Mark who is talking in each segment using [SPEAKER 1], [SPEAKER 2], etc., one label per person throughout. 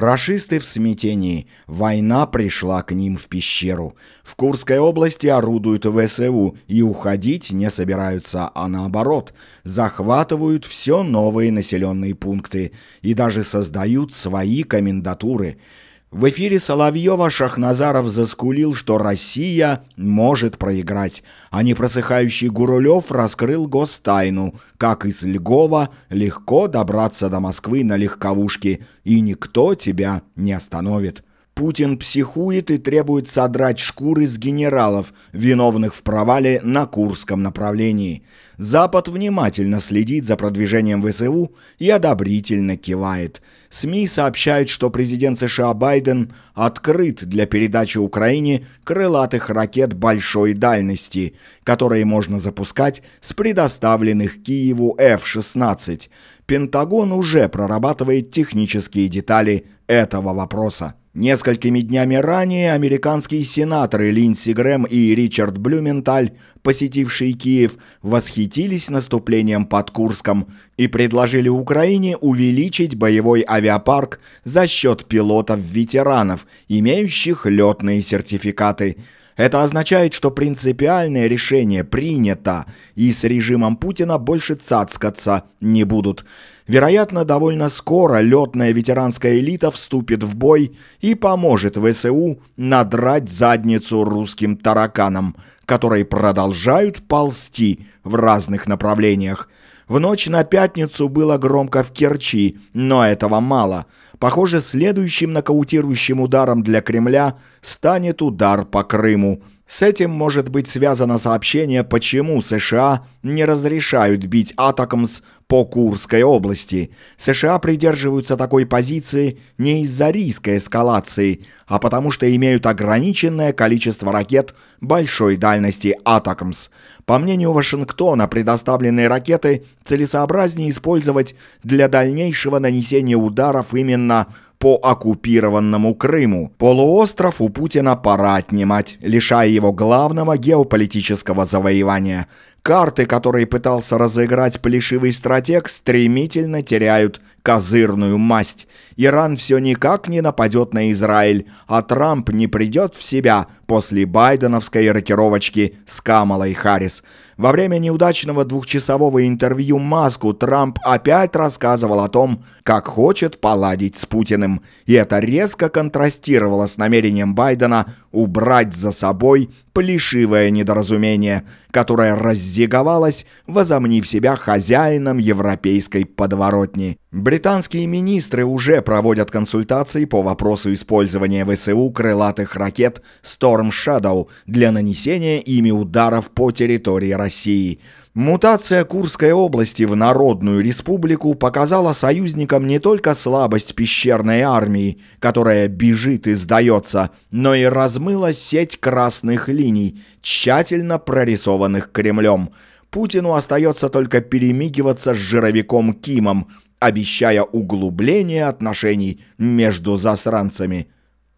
[SPEAKER 1] Рашисты в смятении. Война пришла к ним в пещеру. В Курской области орудуют ВСУ и уходить не собираются, а наоборот. Захватывают все новые населенные пункты и даже создают свои комендатуры – в эфире Соловьева Шахназаров заскулил, что Россия может проиграть, а непросыхающий Гурулев раскрыл гостайну, как из Льгова легко добраться до Москвы на легковушке, и никто тебя не остановит. Путин психует и требует содрать шкуры с генералов, виновных в провале на Курском направлении. Запад внимательно следит за продвижением ВСУ и одобрительно кивает. СМИ сообщают, что президент США Байден открыт для передачи Украине крылатых ракет большой дальности, которые можно запускать с предоставленных Киеву F-16. Пентагон уже прорабатывает технические детали этого вопроса. Несколькими днями ранее американские сенаторы Линдси Грэм и Ричард Блюменталь, посетившие Киев, восхитились наступлением под Курском и предложили Украине увеличить боевой авиапарк за счет пилотов-ветеранов, имеющих летные сертификаты – это означает, что принципиальное решение принято, и с режимом Путина больше цацкаться не будут. Вероятно, довольно скоро летная ветеранская элита вступит в бой и поможет ВСУ надрать задницу русским тараканам, которые продолжают ползти в разных направлениях – в ночь на пятницу было громко в Керчи, но этого мало. Похоже, следующим нокаутирующим ударом для Кремля станет удар по Крыму – с этим может быть связано сообщение, почему США не разрешают бить «Атакамс» по Курской области. США придерживаются такой позиции не из-за риска эскалации, а потому что имеют ограниченное количество ракет большой дальности «Атакамс». По мнению Вашингтона, предоставленные ракеты целесообразнее использовать для дальнейшего нанесения ударов именно по оккупированному Крыму. Полуостров у Путина пора отнимать, лишая его главного геополитического завоевания Карты, которые пытался разыграть плешивый стратег, стремительно теряют козырную масть. Иран все никак не нападет на Израиль, а Трамп не придет в себя после байденовской рокировочки с Камалой Харрис. Во время неудачного двухчасового интервью Маску Трамп опять рассказывал о том, как хочет поладить с Путиным. И это резко контрастировало с намерением Байдена убрать за собой плешивое недоразумение, которое раззиговалось, возомнив себя хозяином европейской подворотни. Британские министры уже проводят консультации по вопросу использования ВСУ крылатых ракет Storm Shadow для нанесения ими ударов по территории России. Мутация Курской области в Народную Республику показала союзникам не только слабость пещерной армии, которая бежит и сдается, но и размыла сеть красных линий, тщательно прорисованных Кремлем. Путину остается только перемигиваться с жировиком Кимом – обещая углубление отношений между засранцами.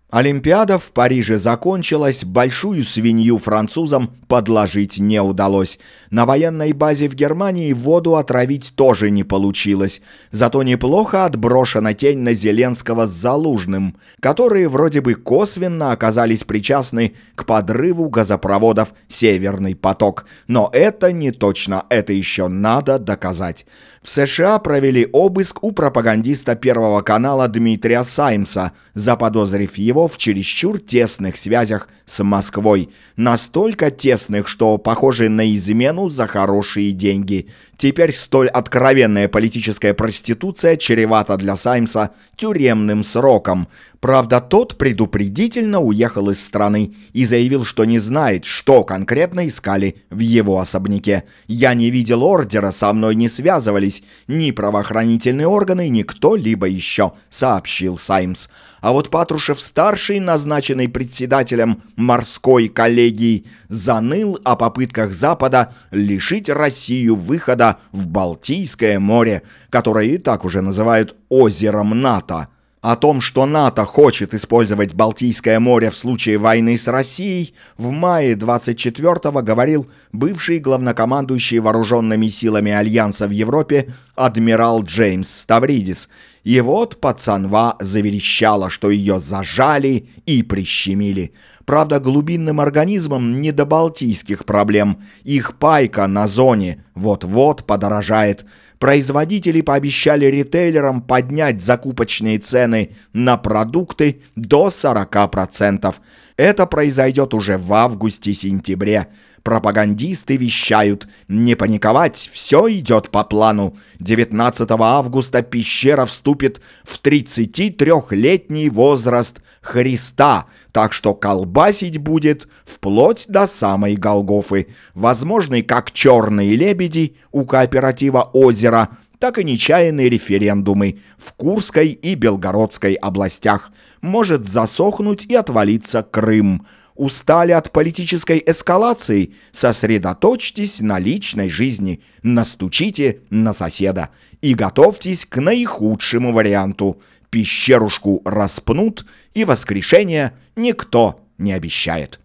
[SPEAKER 1] Олимпиада в Париже закончилась, большую свинью французам подложить не удалось. На военной базе в Германии воду отравить тоже не получилось. Зато неплохо отброшена тень на Зеленского с Залужным, которые вроде бы косвенно оказались причастны к подрыву газопроводов «Северный поток». Но это не точно, это еще надо доказать. В США провели обыск у пропагандиста Первого канала Дмитрия Саймса, заподозрив его в чересчур тесных связях с Москвой. Настолько тесных, что похожи на измену за хорошие деньги. Теперь столь откровенная политическая проституция чревата для Саймса тюремным сроком. Правда, тот предупредительно уехал из страны и заявил, что не знает, что конкретно искали в его особняке. «Я не видел ордера, со мной не связывались ни правоохранительные органы, ни кто-либо еще», — сообщил Саймс. А вот Патрушев-старший, назначенный председателем морской коллегии, заныл о попытках Запада лишить Россию выхода в Балтийское море, которое и так уже называют «озером НАТО». О том, что НАТО хочет использовать Балтийское море в случае войны с Россией, в мае 24-го говорил бывший главнокомандующий вооруженными силами Альянса в Европе адмирал Джеймс Ставридис – и вот пацанва заверещала, что ее зажали и прищемили. Правда, глубинным организмом не до балтийских проблем. Их пайка на зоне вот-вот подорожает. Производители пообещали ритейлерам поднять закупочные цены на продукты до 40%. Это произойдет уже в августе-сентябре. Пропагандисты вещают. Не паниковать, все идет по плану. 19 августа пещера вступит в 33-летний возраст Христа, так что колбасить будет вплоть до самой Голгофы. Возможны как черные лебеди у кооператива «Озеро», так и нечаянные референдумы в Курской и Белгородской областях. Может засохнуть и отвалиться Крым – устали от политической эскалации, сосредоточьтесь на личной жизни, настучите на соседа и готовьтесь к наихудшему варианту. Пещерушку распнут, и воскрешение никто не обещает.